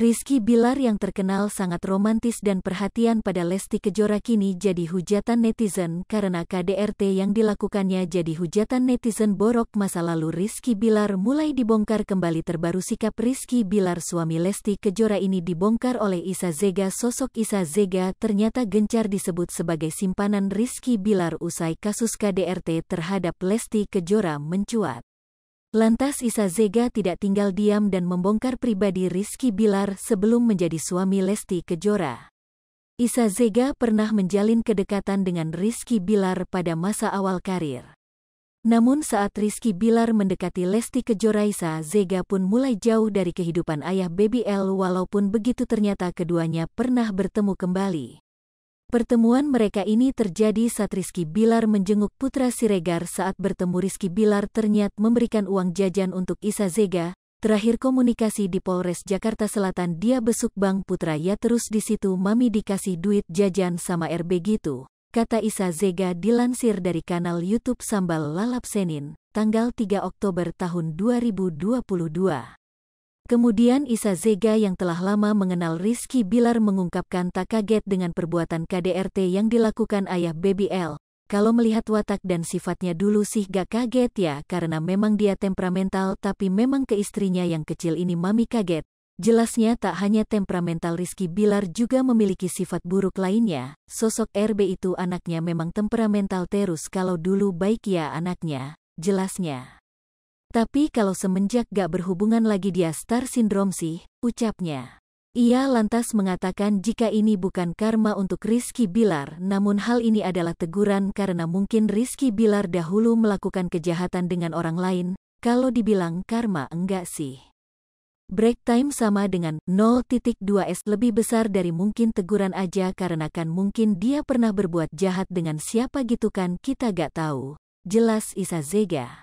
Rizky Bilar yang terkenal sangat romantis dan perhatian pada Lesti Kejora kini jadi hujatan netizen karena KDRT yang dilakukannya jadi hujatan netizen borok masa lalu Rizky Bilar mulai dibongkar kembali terbaru sikap Rizky Bilar suami Lesti Kejora ini dibongkar oleh Isa Zega sosok Isa Zega ternyata gencar disebut sebagai simpanan Rizky Bilar usai kasus KDRT terhadap Lesti Kejora mencuat. Lantas Isa Zega tidak tinggal diam dan membongkar pribadi Rizky Bilar sebelum menjadi suami Lesti Kejora. Isa Zega pernah menjalin kedekatan dengan Rizky Bilar pada masa awal karir. Namun saat Rizky Bilar mendekati Lesti Kejora Isa Zega pun mulai jauh dari kehidupan ayah Baby L walaupun begitu ternyata keduanya pernah bertemu kembali. Pertemuan mereka ini terjadi saat Rizky Bilar menjenguk putra Siregar saat bertemu Rizky Bilar ternyata memberikan uang jajan untuk Isa Zega. Terakhir komunikasi di Polres Jakarta Selatan dia besuk Bang Putra ya terus di situ mami dikasih duit jajan sama RB gitu. Kata Isa Zega dilansir dari kanal Youtube Sambal Lalap Senin, tanggal 3 Oktober tahun 2022. Kemudian Isa Zega yang telah lama mengenal Rizky Bilar mengungkapkan tak kaget dengan perbuatan KDRT yang dilakukan ayah BBL. Kalau melihat watak dan sifatnya dulu sih gak kaget ya karena memang dia temperamental tapi memang ke istrinya yang kecil ini mami kaget. Jelasnya tak hanya temperamental Rizky Bilar juga memiliki sifat buruk lainnya. Sosok RB itu anaknya memang temperamental terus kalau dulu baik ya anaknya. Jelasnya. Tapi kalau semenjak gak berhubungan lagi dia star syndrome sih, ucapnya. Ia lantas mengatakan jika ini bukan karma untuk Rizky Bilar, namun hal ini adalah teguran karena mungkin Rizky Bilar dahulu melakukan kejahatan dengan orang lain, kalau dibilang karma enggak sih. Break time sama dengan 0.2s lebih besar dari mungkin teguran aja karena kan mungkin dia pernah berbuat jahat dengan siapa gitu kan kita gak tahu. Jelas Isa Zega.